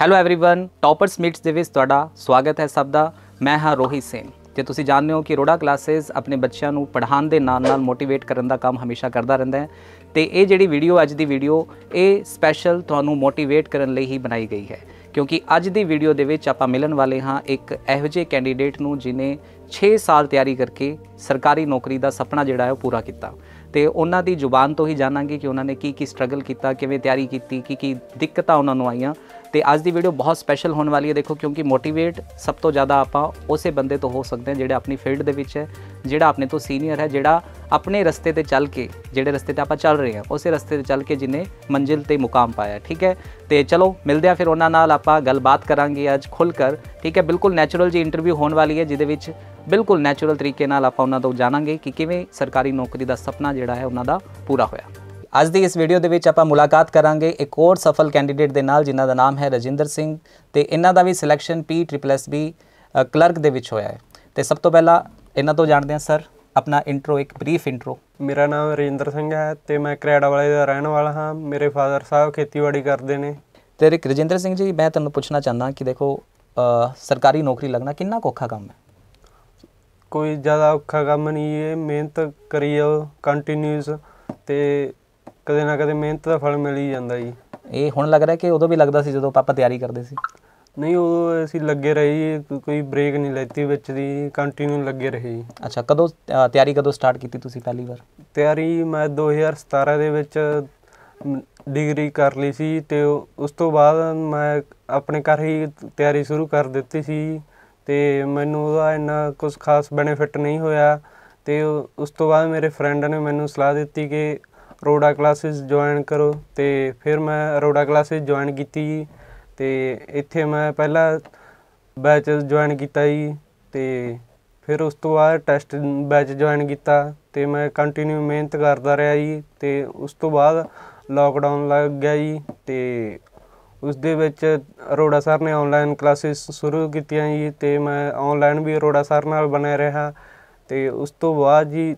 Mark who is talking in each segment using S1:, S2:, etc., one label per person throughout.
S1: Hello everyone ਟਾਪਰਸ meets ਦੇ ਵਿੱਚ ਤੁਹਾਡਾ ਸਵਾਗਤ ਹੈ ਸਭ ਦਾ ਮੈਂ ਹਾਂ ਰੋਹਿਤ ਸੇਨ ਤੇ ਤੁਸੀਂ ਜਾਣਦੇ ਹੋ ਕਿ ਰੋੜਾ ਕਲਾਸਿਸ ਆਪਣੇ ਬੱਚਿਆਂ ਨੂੰ ਪੜ੍ਹਾਉਣ ਦੇ ਨਾਲ ਨਾਲ ਮੋਟੀਵੇਟ ਕਰਨ ਦਾ ਕੰਮ ਹਮੇਸ਼ਾ ਕਰਦਾ ਰਹਿੰਦਾ ਹੈ ਤੇ ਇਹ ਜਿਹੜੀ ਵੀਡੀਓ ਅੱਜ ਦੀ ਵੀਡੀਓ ਇਹ ਸਪੈਸ਼ਲ ਤੁਹਾਨੂੰ ਮੋਟੀਵੇਟ ਕਰਨ ਲਈ ਹੀ ਬਣਾਈ ਗਈ ਹੈ ਕਿਉਂਕਿ ਅੱਜ ਦੀ ਵੀਡੀਓ ਦੇ ਵਿੱਚ ਆਪਾਂ ਮਿਲਣ ਵਾਲੇ ਹਾਂ ਇੱਕ ਇਹੋ ਜਿਹੇ ਕੈਂਡੀਡੇਟ ਨੂੰ ਜਿਨੇ 6 ਸਾਲ ਤਿਆਰੀ ਕਰਕੇ ਸਰਕਾਰੀ ਨੌਕਰੀ ਦਾ ਸੁਪਨਾ ਜਿਹੜਾ ਹੈ ਉਹ ਪੂਰਾ ਕੀਤਾ ਤੇ ਉਹਨਾਂ ਦੀ ਜ਼ੁਬਾਨ ਤੋਂ ਹੀ ਜਾਣਾਂਗੇ ਕਿ ਉਹਨਾਂ ਨੇ ਕੀ ਕੀ ਸਟਰਗਲ ਕੀਤਾ ਕਿਵੇਂ ਤਿਆਰੀ ਕੀਤੀ ਕੀ ਕੀ ਦਿੱਕਤਾਂ ਉਹਨਾਂ ਨੂੰ ਆਈਆਂ ਤੇ ਅੱਜ ਦੀ ਵੀਡੀਓ ਬਹੁਤ ਸਪੈਸ਼ਲ ਹੋਣ ਵਾਲੀ ਹੈ ਦੇਖੋ ਕਿਉਂਕਿ ਮੋਟੀਵੇਟ ਸਭ ਤੋਂ ਜ਼ਿਆਦਾ ਆਪਾਂ ਉਸੇ ਬੰਦੇ ਤੋਂ ਹੋ ਸਕਦੇ ਹਾਂ ਜਿਹੜਾ ਆਪਣੀ ਫੀਲਡ ਦੇ ਵਿੱਚ ਹੈ ਜਿਹੜਾ ਆਪਣੇ ਤੋਂ ਸੀਨੀਅਰ ਹੈ ਜਿਹੜਾ ਆਪਣੇ ਰਸਤੇ ਤੇ ਚੱਲ ਕੇ ਜਿਹੜੇ ਰਸਤੇ ਤੇ ਆਪਾਂ ਚੱਲ ਰਹੇ ਹਾਂ ਉਸੇ ਰਸਤੇ ਤੇ ਚੱਲ ਕੇ ਜਿਨੇ ਮੰਜ਼ਿਲ ਤੇ ਮੁਕਾਮ ਪਾਇਆ ਠੀਕ ਹੈ ਤੇ ਚਲੋ ਮਿਲਦੇ ਆ ਫਿਰ ਉਹਨਾਂ ਨਾਲ ਆਪਾਂ ਗੱਲਬਾਤ ਕਰਾਂਗੇ ਅੱਜ ਖੁੱਲ ਕਰ ਠੀਕ ਹੈ ਬਿਲਕੁਲ ਨੈਚੁਰਲ ਜੀ ਇੰਟਰਵਿਊ ਹੋਣ ਵਾਲੀ ਹੈ ਜਿਹਦੇ ਵਿੱਚ ਬਿਲਕੁਲ ਨੈਚੁਰਲ ਤਰੀਕੇ ਨਾਲ ਆਪਾਂ ਉਹਨਾਂ ਤੋਂ ਜਾਣਾਂਗੇ ਕਿ ਕਿਵੇਂ ਸਰਕਾਰੀ ਨੌਕਰੀ ਦਾ ਸੁਪਨਾ ਜਿਹੜਾ ਹੈ ਉਹਨਾਂ ਦਾ ਪੂਰਾ ਹੋਇਆ ਅੱਜ ਦੀ ਇਸ ਵੀਡੀਓ ਦੇ ਵਿੱਚ ਆਪਾਂ ਮੁਲਾਕਾਤ ਕਰਾਂਗੇ ਇੱਕ ਹੋਰ ਸਫਲ ਕੈਂਡੀਡੇਟ ਦੇ ਨਾਲ ਜਿਨ੍ਹਾਂ ਦਾ ਨਾਮ ਹੈ ਰਜਿੰਦਰ ਸਿੰਘ ਤੇ ਇਹਨਾਂ ਦਾ ਵੀ selection P triple S B clerk
S2: ਦੇ ਵਿੱਚ ਹੋਇਆ ਹੈ ਤੇ ਸਭ ਤੋਂ ਪਹਿਲਾਂ ਇਹਨਾਂ ਤੋਂ ਜਾਣਦੇ ਹਾਂ ਸਰ ਆਪਣਾ ਇੰਟਰੋ ਇੱਕ ਬਰੀਫ ਇੰਟਰੋ ਮੇਰਾ ਨਾਮ ਰਜਿੰਦਰ ਸਿੰਘ ਹੈ ਤੇ ਮੈਂ ਕਰੈੜਾ ਵਾਲੇ ਦਾ ਰਹਿਣ ਵਾਲਾ ਹਾਂ ਮੇਰੇ ਫਾਦਰ ਸਾਹਿਬ ਖੇਤੀਬਾੜੀ ਕਰਦੇ ਨੇ ਤੇ ਰਜਿੰਦਰ ਸਿੰਘ ਜੀ ਮੈਂ ਤੁਹਾਨੂੰ ਪੁੱਛਣਾ ਚਾਹੁੰਦਾ ਕਿ ਦੇਖੋ ਸਰਕਾਰੀ ਨੌਕਰੀ ਲੱਗਣਾ ਕਿੰਨਾ ਔਖਾ ਕੰਮ ਹੈ ਕੋਈ ਜ਼ਿਆਦਾ ਔਖਾ ਕੰਮ ਨਹੀਂ ਇਹ ਮਿਹਨਤ ਕਰੀਓ ਕੰਟੀਨਿਊਸ ਤੇ ਕਦੇ ਨਾ ਕਦੇ ਮਿਹਨਤ ਦਾ ਫਲ ਮਿਲ ਹੀ ਜਾਂਦਾ ਜੀ ਇਹ ਹੁਣ ਲੱਗ ਰਿਹਾ ਕਿ ਉਦੋਂ ਵੀ ਲੱਗਦਾ ਸੀ ਜਦੋਂ ਪਾਪਾ ਤਿਆਰੀ ਕਰਦੇ ਸੀ ਨਹੀਂ ਉਹ ਅਸੀਂ ਲੱਗੇ ਰਹੇ ਜੀ, ਕੋਈ ਬ੍ਰੇਕ ਨਹੀਂ ਲੈਤੀ ਵਿੱਚ ਦੀ ਕੰਟੀਨਿਊ ਲੱਗੇ ਰਹੇ ਜੀ। ਅੱਛਾ ਕਦੋਂ ਤਿਆਰੀ ਕਦੋਂ ਸਟਾਰਟ ਕੀਤੀ ਤੁਸੀਂ ਪਹਿਲੀ ਵਾਰ ਤਿਆਰੀ ਮੈਂ 2017 ਦੇ ਵਿੱਚ ਡਿਗਰੀ ਕਰ ਲਈ ਸੀ ਤੇ ਉਸ ਤੋਂ ਬਾਅਦ ਮੈਂ ਆਪਣੇ ਘਰ ਹੀ ਤਿਆਰੀ ਸ਼ੁਰੂ ਕਰ ਦਿੱਤੀ ਸੀ ਤੇ ਮੈਨੂੰ ਉਹਦਾ ਇੰਨਾ ਕੁਝ ਖਾਸ ਬੈਨੀਫਿਟ ਨਹੀਂ ਹੋਇਆ ਤੇ ਉਸ ਤੋਂ ਬਾਅਦ ਮੇਰੇ ਫਰੈਂਡ ਨੇ ਮੈਨੂੰ ਸਲਾਹ ਦਿੱਤੀ ਕਿ ਅਰੋੜਾ ਕਲਾਸਿਸ ਜੁਆਇਨ ਕਰੋ ਤੇ ਫਿਰ ਮੈਂ ਅਰੋੜਾ ਕਲਾਸਿਸ ਜੁਆਇਨ ਕੀਤੀ ਤੇ ਇੱਥੇ ਮੈਂ ਪਹਿਲਾ ਬੈਚ ਜੁਆਇਨ ਕੀਤਾ ਜੀ ਤੇ ਫਿਰ ਉਸ ਤੋਂ ਬਾਅਦ ਟੈਸਟ ਬੈਚ ਜੁਆਇਨ ਕੀਤਾ ਤੇ ਮੈਂ ਕੰਟੀਨਿਊ ਮਿਹਨਤ ਕਰਦਾ ਰਿਹਾ ਜੀ ਤੇ ਉਸ ਤੋਂ ਬਾਅਦ ਲਾਕਡਾਊਨ ਲੱਗ ਗਿਆ ਜੀ ਤੇ ਉਸ ਦੇ ਵਿੱਚ ਅਰੋੜਾ ਸਰ ਨੇ ਆਨਲਾਈਨ ਕਲਾਸਿਸ ਸ਼ੁਰੂ ਕੀਤੀਆਂ ਜੀ ਤੇ ਮੈਂ ਆਨਲਾਈਨ ਵੀ ਅਰੋੜਾ ਸਰ ਨਾਲ ਬਣਿਆ ਰਿਹਾ ਤੇ ਉਸ ਤੋਂ ਬਾਅਦ ਜੀ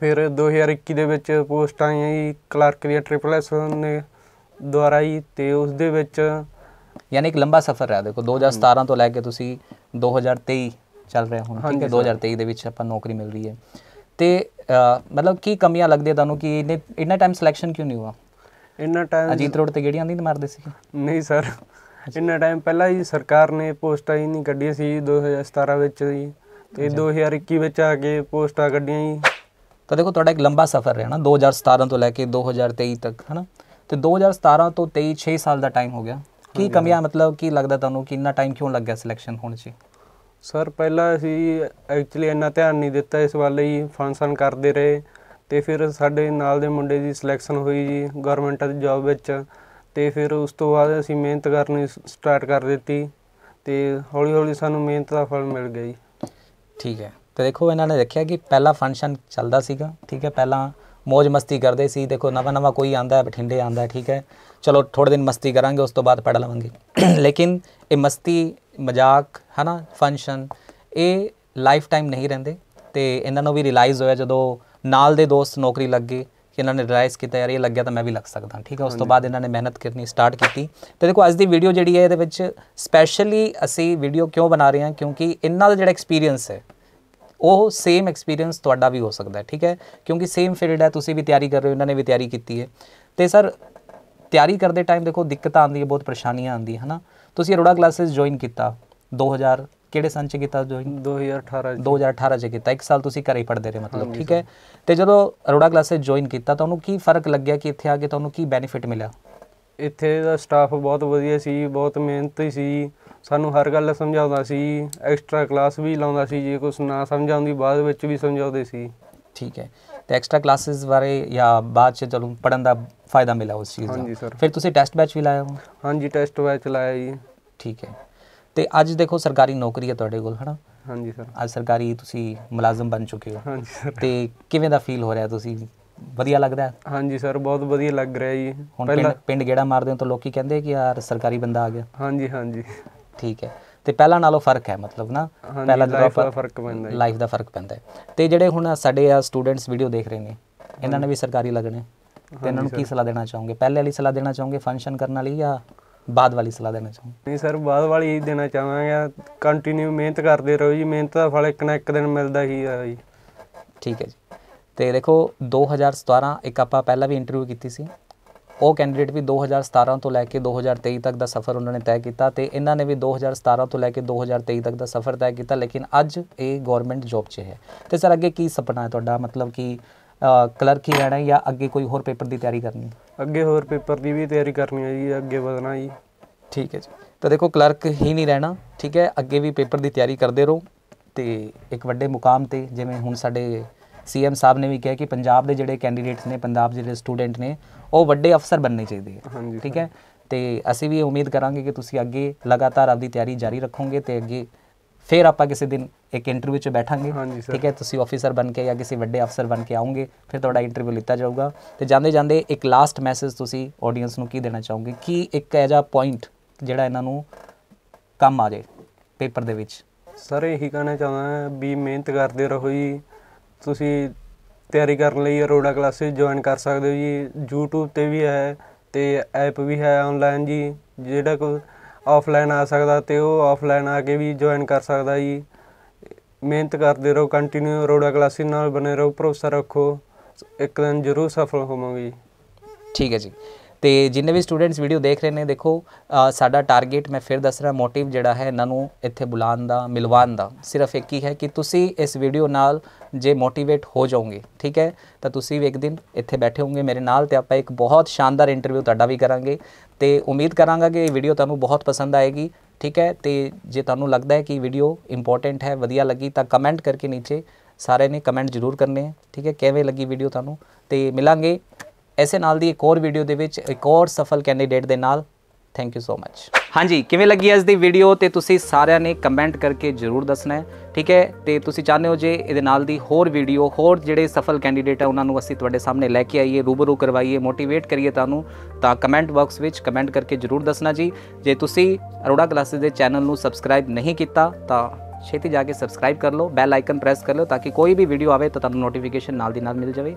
S2: ਫਿਰ 2021 ਦੇ ਵਿੱਚ ਪੋਸਟ ਆਈਆਂ ਜੀ ਕਲਰਕ ਦੀ ਟ੍ਰਿਪਲ ਐਸ ਨੇ ਦੁਆਰਾ ਹੀ ਤੇ ਉਸ ਦੇ ਵਿੱਚ ਯਾਨੀ ਇੱਕ ਲੰਬਾ ਸਫ਼ਰ ਰਿਹਾ ਦੇਖੋ 2017 ਤੋਂ ਲੈ ਕੇ ਤੁਸੀਂ 2023
S1: ਚੱਲ ਰਿਹਾ ਹੁਣ ਠੀਕ ਹੈ 2023 ਦੇ ਵਿੱਚ ਆਪਾਂ ਨੌਕਰੀ ਮਿਲ ਰਹੀ ਹੈ ਤੇ ਮਤਲਬ ਕੀ ਕਮੀਆਂ ਲੱਗਦੀਆਂ ਤੁਹਾਨੂੰ ਕਿ ਇਹਨੇ ਇੰਨਾ ਟਾਈਮ ਸਿਲੈਕਸ਼ਨ ਕਿਉਂ ਨਹੀਂ ਹੋਆ
S2: ਇੰਨਾ ਟਾਈਮ ਅਜੀਤ ਰੋਡ ਤੇ ਗੇੜੀਆਂ ਨਹੀਂ ਮਾਰਦੇ ਸੀ ਨਹੀਂ ਸਰ ਇੰਨਾ ਟਾਈਮ ਪਹਿਲਾਂ ਹੀ ਸਰਕਾਰ ਨੇ ਪੋਸਟਾਂ ਹੀ ਨਹੀਂ ਕੱਢੀਆਂ ਸੀ 2017 ਵਿੱਚ ਜੀ ਤੇ 2021 ਵਿੱਚ ਆ ਕੇ ਪੋਸਟਾਂ ਕੱਢੀਆਂ ਜੀ ਤਾਂ ਦੇਖੋ ਤੁਹਾਡਾ ਇੱਕ
S1: ਲੰਬਾ ਸਫ਼ਰ ਰਿਹਾ ਨਾ 2017 ਤੋਂ ਲੈ ਕੇ 2023 ਤੱਕ ਹਨਾ ਤੇ 2017 ਤੋਂ 23 6 ਸਾਲ ਦਾ ਟਾਈਮ ਹੋ ਗਿਆ ਕੀ ਕਮੀਆਂ ਮਤਲਬ ਕੀ ਲੱਗਦਾ ਤੁਹਾਨੂੰ ਕਿ ਇੰਨਾ ਟਾਈਮ ਕਿਉਂ ਗਿਆ ਸਿਲੈਕਸ਼ਨ ਹੋਣ 'ਚ
S2: ਸਰ ਪਹਿਲਾਂ ਅਸੀਂ ਐਕਚੁਅਲੀ ਇੰਨਾ ਧਿਆਨ ਨਹੀਂ ਦਿੱਤਾ ਇਸ ਵੱਲ ਹੀ ਫੰਕਸ਼ਨ ਕਰਦੇ ਰਹੇ ਤੇ ਫਿਰ ਸਾਡੇ ਨਾਲ ਦੇ ਮੁੰਡੇ ਦੀ ਸਿਲੈਕਸ਼ਨ ਹੋਈ ਜੀ ਗਵਰਨਮੈਂਟ ਦੀ ਜੌਬ ਵਿੱਚ ਤੇ ਫਿਰ ਉਸ ਤੋਂ ਬਾਅਦ ਅਸੀਂ ਮਿਹਨਤ ਕਰਨੀ ਸਟਾਰਟ ਕਰ ਦਿੱਤੀ ਤੇ ਹੌਲੀ ਹੌਲੀ ਸਾਨੂੰ ਮਿਹਨਤ ਦਾ ਫਲ ਮਿਲ ਗਿਆ ਜੀ ਠੀਕ ਹੈ ਤੇ ਦੇਖੋ ਇਹਨਾਂ ਨੇ ਦੇਖਿਆ ਕਿ ਪਹਿਲਾ ਫੰਕਸ਼ਨ ਚੱਲਦਾ ਸੀਗਾ ਠੀਕ ਹੈ
S1: ਪਹਿਲਾਂ ਮौज ਮਸਤੀ ਕਰਦੇ ਸੀ ਦੇਖੋ ਨਵਾਂ ਨਵਾਂ ਕੋਈ ਆਂਦਾ ਬਠਿੰਡੇ ਆਂਦਾ ਠੀਕ ਹੈ ਚਲੋ ਥੋੜੇ ਦਿਨ ਮਸਤੀ ਕਰਾਂਗੇ ਉਸ ਤੋਂ ਬਾਅਦ ਪੜ ਲਵਾਂਗੇ ਲੇਕਿਨ ਇਹ ਮਸਤੀ ਮਜ਼ਾਕ ਹਨਾ ਫੰਕਸ਼ਨ ਇਹ ਲਾਈਫ ਟਾਈਮ ਨਹੀਂ ਰਹਿੰਦੇ ਤੇ ਇਹਨਾਂ ਨੂੰ ਵੀ ਰਿਅਲਾਈਜ਼ ਹੋਇਆ ਜਦੋਂ ਨਾਲ ਦੇ ਦੋਸਤ ਨੌਕਰੀ ਲੱਗ ਗਏ ਕਿ ਇਹਨਾਂ ਨੇ ਰਿਅਲਾਈਜ਼ ਕੀਤਾ ਯਾਰ ਇਹ ਲੱਗਿਆ ਤਾਂ ਮੈਂ ਵੀ ਲੱਗ ਸਕਦਾ ਠੀਕ ਹੈ ਉਸ ਤੋਂ ਬਾਅਦ ਇਹਨਾਂ ਨੇ ਮਿਹਨਤ ਕਰਨੀ ਸਟਾਰਟ ਕੀਤੀ ਤੇ ਦੇਖੋ ਅੱਜ ਦੀ ਵੀਡੀਓ ਜਿਹੜੀ ਹੈ ਇਹਦੇ ਵਿੱਚ ਸਪੈਸ਼ਲੀ ਅਸੀਂ ਵੀਡੀਓ ਕਿਉਂ ਬਣਾ ਰਹੇ ਹਾਂ ਕਿਉਂਕਿ ਇਹਨਾਂ ਦਾ ਜਿਹੜਾ ਐਕਸਪੀਰੀਅੰਸ ਹੈ ਉਹ ਸੇਮ ਐਕਸਪੀਰੀਅੰਸ ਤੁਹਾਡਾ ਵੀ ਹੋ ਸਕਦਾ ਹੈ ਠੀਕ ਹੈ ਕਿਉਂਕਿ ਸੇਮ ਫੀਲਡ ਹੈ ਤੁਸੀਂ ਵੀ ਤਿਆਰੀ ਕਰ ਰਹੇ ਹੋ ਇਹਨਾਂ ਨੇ ਵੀ ਤਿਆਰੀ ਕੀਤੀ ਹੈ ਤੇ ਸਰ ਤਿਆਰੀ ਕਰਦੇ ਟਾਈਮ ਦੇਖੋ ਦਿੱਕਤਾਂ ਆਉਂਦੀਆਂ ਬਹੁਤ ਪਰੇਸ਼ਾਨੀਆਂ ਆਉਂਦੀਆਂ ਹਨਾ ਤੁਸੀਂ ਅਰੋੜਾ ਕਲਾਸਿਸ ਜੁਆਇਨ ਕੀਤਾ 2000 ਕਿਹੜੇ ਸਾਲ ਚ ਕੀਤਾ ਜੁਆਇਨ 2018 2018 ਚ ਕੀਤਾ ਇੱਕ ਸਾਲ ਤੁਸੀਂ ਘਰੇ ਪੜਦੇ ਰਹੇ ਮਤਲਬ ਠੀਕ ਹੈ ਤੇ ਜਦੋਂ ਅਰੋੜਾ ਕਲਾਸਿਸ ਜੁਆਇਨ ਕੀਤਾ ਤਾਂ ਤੁਹਾਨੂੰ ਕੀ ਫਰਕ ਲੱਗਿਆ ਕਿ ਇੱਥੇ ਆ ਕੇ ਤੁਹਾਨੂੰ ਕੀ ਬੈਨੀਫਿਟ ਮਿਲਿਆ
S2: ਇੱਥੇ ਦਾ ਸਟਾਫ ਬਹੁਤ ਵਧੀਆ ਸੀ ਬਹੁਤ ਮਿਹਨਤੀ ਸੀ ਸਾਨੂੰ ਹਰ ਗੱਲ ਸਮਝਾਉਂਦਾ ਸੀ ਐਕਸਟਰਾ ਕਲਾਸ ਵੀ ਲਾਉਂਦਾ ਸੀ ਜੇ ਕੁਝ ਨਾ ਸਮਝ ਆਉਂਦੀ ਬਾਅਦ ਵਿੱਚ ਵੀ ਸਮਝਾਉਂਦੇ ਸੀ
S1: ਠੀਕ ਹੈ ਤੇ ਐਕਸਟਰਾ ਕਲਾਸਿਸ ਬਾਰੇ ਜਾਂ ਬਾਅਦ ਚ ਤੁਹਾਨੂੰ ਪੜਨ ਦਾ ਫਾਇਦਾ ਮਿਲਿਆ ਉਸ ਚੀਜ਼ ਦਾ ਹਾਂਜੀ ਸਰ
S2: ਫਿਰ ਤੁਸੀਂ ਟੈਸਟ ਬੈਚ ਵੀ ਲਾਇਆ
S1: ਹਾਂਜੀ ਟੈਸਟ ਬੈਚ ਲਾਇਆ ਜੀ ਠੀਕ ਹੈ ਤੇ ਅੱਜ ਦੇਖੋ ਸਰਕਾਰੀ ਨੌਕਰੀ ਹੈ ਤੁਹਾਡੇ ਕੋਲ ਹਨਾ ਹਾਂਜੀ ਸਰ ਅੱਜ ਸਰਕਾਰੀ ਤੁਸੀਂ ਮੁਲਾਜ਼ਮ ਬਣ ਚੁੱਕੇ ਹੋ ਹਾਂਜੀ ਸਰ ਤੇ ਕਿਵੇਂ ਦਾ ਫੀਲ ਹੋ ਰਿਹਾ ਤੁਸੀਂ ਵਧੀਆ ਲੱਗਦਾ ਹਾਂਜੀ ਸਰ ਬਹੁਤ ਵਧੀਆ ਲੱਗ ਰਿਹਾ ਜੀ ਹੁਣ ਪਿੰਡ ਗੇੜਾ ਮਾਰਦੇ ਹਾਂ ਤਾਂ ਲੋਕੀ ਕਹਿੰਦੇ ਕਿ ਯਾਰ ਸਰਕਾਰੀ ਬੰਦਾ ਆ ਗਿਆ ਹਾਂਜੀ ਹਾਂਜੀ ਠੀਕ ਹੈ ਤੇ ਪਹਿਲਾਂ ਨਾਲੋਂ ਫਰਕ ਹੈ ਮਤਲਬ ਨਾ ਪਹਿਲਾਂ ਜਦੋਂ ਆਪਾਂ ਫਰਕ ਪੈਂਦਾ ਹੈ ਲਾਈਫ ਦਾ ਫਰਕ ਪੈਂਦਾ ਹੈ ਤੇ ਜਿਹੜੇ ਹੁਣ ਸਾਡੇ ਆ ਸਟੂਡੈਂਟਸ ਵੀਡੀਓ ਦੇਖ ਰਹੇ ਨੇ ਇਹਨਾਂ ਨੇ ਵੀ ਸਰਕਾਰੀ ਲੱਗਣੇ
S2: ਤੇ ਇਹਨਾਂ ਨੂੰ ਕੀ ਸਲਾਹ
S1: ਦੇਣਾ ਚਾਹੋਗੇ ਪਹਿਲੇ ਵਾਲੀ ਸਲਾਹ ਦੇਣਾ ਚਾਹੋਗੇ ਫੰਕਸ਼ਨ ਕਰਨ ਵਾਲੀ ਜਾਂ ਬਾਅਦ ਵਾਲੀ ਸਲਾਹ ਦੇਣਾ ਚਾਹੋਗੇ
S2: ਨਹੀਂ ਸਰ ਬਾਅਦ ਵਾਲੀ ਹੀ ਦੇਣਾ ਚਾਹਾਂਗੇ ਕੰਟੀਨਿਊ ਮਿਹਨਤ ਕਰਦੇ ਰਹੋ ਜੀ ਮਿਹਨਤ ਦਾ ਫਲ ਇੱਕ ਨਾ ਇੱਕ ਦਿਨ ਮਿਲਦਾ ਹੀ ਆ ਜੀ ਠੀਕ ਹੈ ਜੀ ਤੇ ਦੇਖੋ
S1: 2017 ਇੱਕ ਆਪਾਂ ਪਹਿਲਾਂ ਵੀ ਇੰਟਰਵਿਊ ਕੀਤੀ ਸੀ ਉਹ ਕੈਂਡੀਡੇਟ ਵੀ 2017 ਤੋਂ ਲੈ ਕੇ 2023 ਤੱਕ ਦਾ ਸਫ਼ਰ ਉਹਨਾਂ ਨੇ ਤੈਅ ਕੀਤਾ ਤੇ ਇਹਨਾਂ ਨੇ ਵੀ 2017 ਤੋਂ ਲੈ ਕੇ 2023 ਤੱਕ ਦਾ ਸਫ਼ਰ ਤੈਅ ਕੀਤਾ ਲੇਕਿਨ ਅੱਜ ਇਹ ਗਵਰਨਮੈਂਟ ਜੌਬ 'ਚ ਹੈ ਤੇ ਸਰ ਅੱਗੇ ਕੀ ਸੁਪਨਾ ਹੈ ਤੁਹਾਡਾ ਮਤਲਬ ਕਿ ਕਲਰਕ ਹੀ ਰਹਿਣਾ ਹੈ ਜਾਂ ਅੱਗੇ ਕੋਈ ਹੋਰ ਪੇਪਰ ਦੀ ਤਿਆਰੀ ਕਰਨੀ
S2: ਹੈ ਅੱਗੇ ਹੋਰ ਪੇਪਰ ਦੀ ਵੀ ਤਿਆਰੀ ਕਰਨੀ ਹੈ ਜੀ ਅੱਗੇ ਵਧਣਾ ਜੀ
S1: ਠੀਕ ਹੈ ਜੀ ਤਾਂ ਦੇਖੋ ਕਲਰਕ ਹੀ ਨਹੀਂ ਰਹਿਣਾ ਠੀਕ ਹੈ ਅੱਗੇ ਵੀ ਪੇਪਰ ਦੀ ਤਿਆਰੀ ਕਰਦੇ ਰਹੋ ਤੇ ਇੱਕ ਵੱਡੇ ਮੁਕਾਮ ਤੇ ਜਿਵੇਂ ਹੁਣ ਸਾਡੇ ਸੀਐਮ ਸਾਹਿਬ ਨੇ ਵੀ ਕਿਹਾ ਕਿ ਪੰਜਾਬ ਦੇ ਜਿਹੜੇ ਕੈਂਡੀਡੇਟਸ ਨੇ ਪੰਜਾਬ ਦੇ ਜਿਹੜੇ ਸਟੂਡੈਂਟ ਨੇ ਉਹ ਵੱਡੇ ਅਫਸਰ ਬਣਨੇ ਚਾਹੀਦੇ ਆ ਠੀਕ ਹੈ ਤੇ ਅਸੀਂ ਵੀ ਉਮੀਦ ਕਰਾਂਗੇ ਕਿ ਤੁਸੀਂ ਅੱਗੇ ਲਗਾਤਾਰ ਆਪਦੀ ਤਿਆਰੀ ਜਾਰੀ ਰੱਖੋਗੇ ਤੇ ਅੱਗੇ ਫਿਰ ਆਪਾਂ ਕਿਸੇ ਦਿਨ ਇੱਕ ਇੰਟਰਵਿਊ 'ਚ ਬੈਠਾਂਗੇ ਠੀਕ ਹੈ ਤੁਸੀਂ ਆਫੀਸਰ ਬਣ ਕੇ ਜਾਂ ਕਿਸੇ ਵੱਡੇ ਅਫਸਰ ਬਣ ਕੇ ਆਉਂਗੇ ਫਿਰ ਤੁਹਾਡਾ ਇੰਟਰਵਿਊ ਲਿੱਤਾ ਜਾਊਗਾ ਤੇ ਜਾਂਦੇ ਜਾਂਦੇ ਇੱਕ ਲਾਸਟ ਮੈਸੇਜ ਤੁਸੀਂ ਆਡੀਅנס ਨੂੰ ਕੀ ਦੇਣਾ ਚਾਹੋਗੇ ਕੀ ਇੱਕ ਐਜਾ ਪੁਆਇੰਟ ਜਿਹੜਾ ਇਹਨਾਂ ਨੂੰ ਕੰਮ ਆ ਜਾਏ ਪੇਪਰ ਦੇ ਵਿੱਚ
S2: ਸਰ ਇਹੀ ਕਹਿਣਾ ਚਾਹੁੰਦਾ ਵੀ ਮਿਹਨਤ ਕਰਦੇ ਰਹੋ ਜੀ ਤੁਸੀਂ ਤਿਆਰੀ ਕਰਨ ਲਈ ਅਰੋੜਾ ਕਲਾਸੇ ਜੁਆਇਨ ਕਰ ਸਕਦੇ ਹੋ ਜੀ YouTube ਤੇ ਵੀ ਹੈ ਤੇ ਐਪ ਵੀ ਹੈ ਆਨਲਾਈਨ ਜੀ ਜਿਹੜਾ ਕੋ ਆਫਲਾਈਨ ਆ ਸਕਦਾ ਤੇ ਉਹ ਆਫਲਾਈਨ ਆ ਕੇ ਵੀ ਜੁਆਇਨ ਕਰ ਸਕਦਾ ਜੀ ਮਿਹਨਤ ਕਰਦੇ ਰਹੋ ਕੰਟੀਨਿਊ ਅਰੋੜਾ ਕਲਾਸੇ ਨਾਲ ਬਨੇ ਰਹੋ ਭਰੋਸਾ ਰੱਖੋ ਇੱਕ ਦਿਨ ਜ਼ਰੂਰ ਸਫਲ ਹੋਵੋਗੇ ਜੀ ਠੀਕ ਹੈ ਜੀ ਤੇ ਜਿੰਨੇ ਵੀ ਸਟੂਡੈਂਟਸ ਵੀਡੀਓ ਦੇਖ ਰਹੇ ਨੇ
S1: ਦੇਖੋ ਸਾਡਾ ਟਾਰਗੇਟ ਮੈਂ ਫਿਰ ਦੱਸ ਰਿਹਾ ਮੋਟਿਵ ਜਿਹੜਾ ਹੈ ਇਹਨਾਂ ਨੂੰ ਇੱਥੇ ਬੁਲਾਉਣ ਦਾ ਮਿਲਵਾਉਣ ਦਾ ਸਿਰਫ ਇੱਕ ਹੀ ਹੈ ਕਿ ਤੁਸੀਂ ਇਸ ਵੀਡੀਓ ਨਾਲ ਜੇ ਮੋਟੀਵੇਟ ਹੋ ਜਾਓਗੇ ਠੀਕ ਹੈ ਤਾਂ ਤੁਸੀਂ ਵੀ ਇੱਕ ਦਿਨ ਇੱਥੇ ਬੈਠੇ ਹੋਗੇ ਮੇਰੇ ਨਾਲ ਤੇ ਆਪਾਂ ਇੱਕ ਬਹੁਤ ਸ਼ਾਨਦਾਰ ਇੰਟਰਵਿਊ ਤੁਹਾਡਾ ਵੀ ਕਰਾਂਗੇ ਤੇ ਉਮੀਦ ਕਰਾਂਗਾ ਕਿ ਇਹ ਵੀਡੀਓ ਤੁਹਾਨੂੰ ਬਹੁਤ ਪਸੰਦ ਆਏਗੀ ਠੀਕ ਹੈ ਤੇ ਜੇ ਤੁਹਾਨੂੰ ਲੱਗਦਾ ਹੈ ਕਿ ਵੀਡੀਓ ਇੰਪੋਰਟੈਂਟ ਹੈ ਵਧੀਆ ਲੱਗੀ ਤਾਂ ਕਮੈਂਟ ਕਰਕੇ ਨੀਚੇ ਸਾਰੇ ਨੇ ਕਮੈਂਟ ਜ਼ਰੂਰ ਕਰਨੇ ਠੀਕ ਹੈ ਕਿਵੇਂ ਲੱਗੀ ਵੀਡੀਓ ਤੁਹਾਨੂੰ ਤੇ ਮਿਲਾਂਗੇ ਐਸੇ ਨਾਲ ਦੀ ਇੱਕ ਹੋਰ ਵੀਡੀਓ ਦੇ ਵਿੱਚ ਇੱਕ ਹੋਰ ਸਫਲ ਕੈਂਡੀਡੇਟ ਦੇ ਨਾਲ ਥੈਂਕ ਯੂ ਸੋ ਮੱਚ ਹਾਂਜੀ ਕਿਵੇਂ ਲੱਗੀ ਅੱਜ ਦੀ ਵੀਡੀਓ ਤੇ ਤੁਸੀਂ ਸਾਰਿਆਂ ਨੇ ਕਮੈਂਟ ਕਰਕੇ ਜਰੂਰ ਦੱਸਣਾ ਹੈ ਠੀਕ ਹੈ ਤੇ ਤੁਸੀਂ ਚਾਹਨੇ ਹੋ ਜੇ ਇਹਦੇ ਨਾਲ ਦੀ ਹੋਰ ਵੀਡੀਓ ਹੋਰ ਜਿਹੜੇ ਸਫਲ ਕੈਂਡੀਡੇਟ ਆ ਉਹਨਾਂ ਨੂੰ ਅਸੀਂ ਤੁਹਾਡੇ ਸਾਹਮਣੇ ਲੈ ਕੇ ਆਈਏ ਰੂਬਰੂ ਕਰਵਾਈਏ ਮੋਟੀਵੇਟ ਕਰੀਏ ਤੁਹਾਨੂੰ ਤਾਂ ਕਮੈਂਟ ਬਾਕਸ ਵਿੱਚ ਕਮੈਂਟ ਕਰਕੇ ਜਰੂਰ ਦੱਸਣਾ ਜੀ ਜੇ ਤੁਸੀਂ ਅਰੋੜਾ ਕਲਾਸਿਸ ਦੇ ਚੈਨਲ ਨੂੰ ਸਬਸਕ੍ਰਾਈਬ ਨਹੀਂ ਕੀਤਾ ਤਾਂ ਛੇਤੀ ਜਾ ਕੇ ਸਬਸਕ੍ਰਾਈਬ ਕਰ ਲਓ ਬੈਲ ਆਈਕਨ ਪ੍ਰੈਸ ਕਰ ਲਓ ਤਾਂ ਕਿ ਕੋਈ ਵੀ ਵੀਡੀਓ ਆਵੇ ਤਾਂ ਤੁਹਾਨੂੰ ਨੋਟੀਫਿਕੇਸ਼ਨ ਨਾਲ ਦੀ ਨਾਲ ਮਿਲ ਜਾਵੇ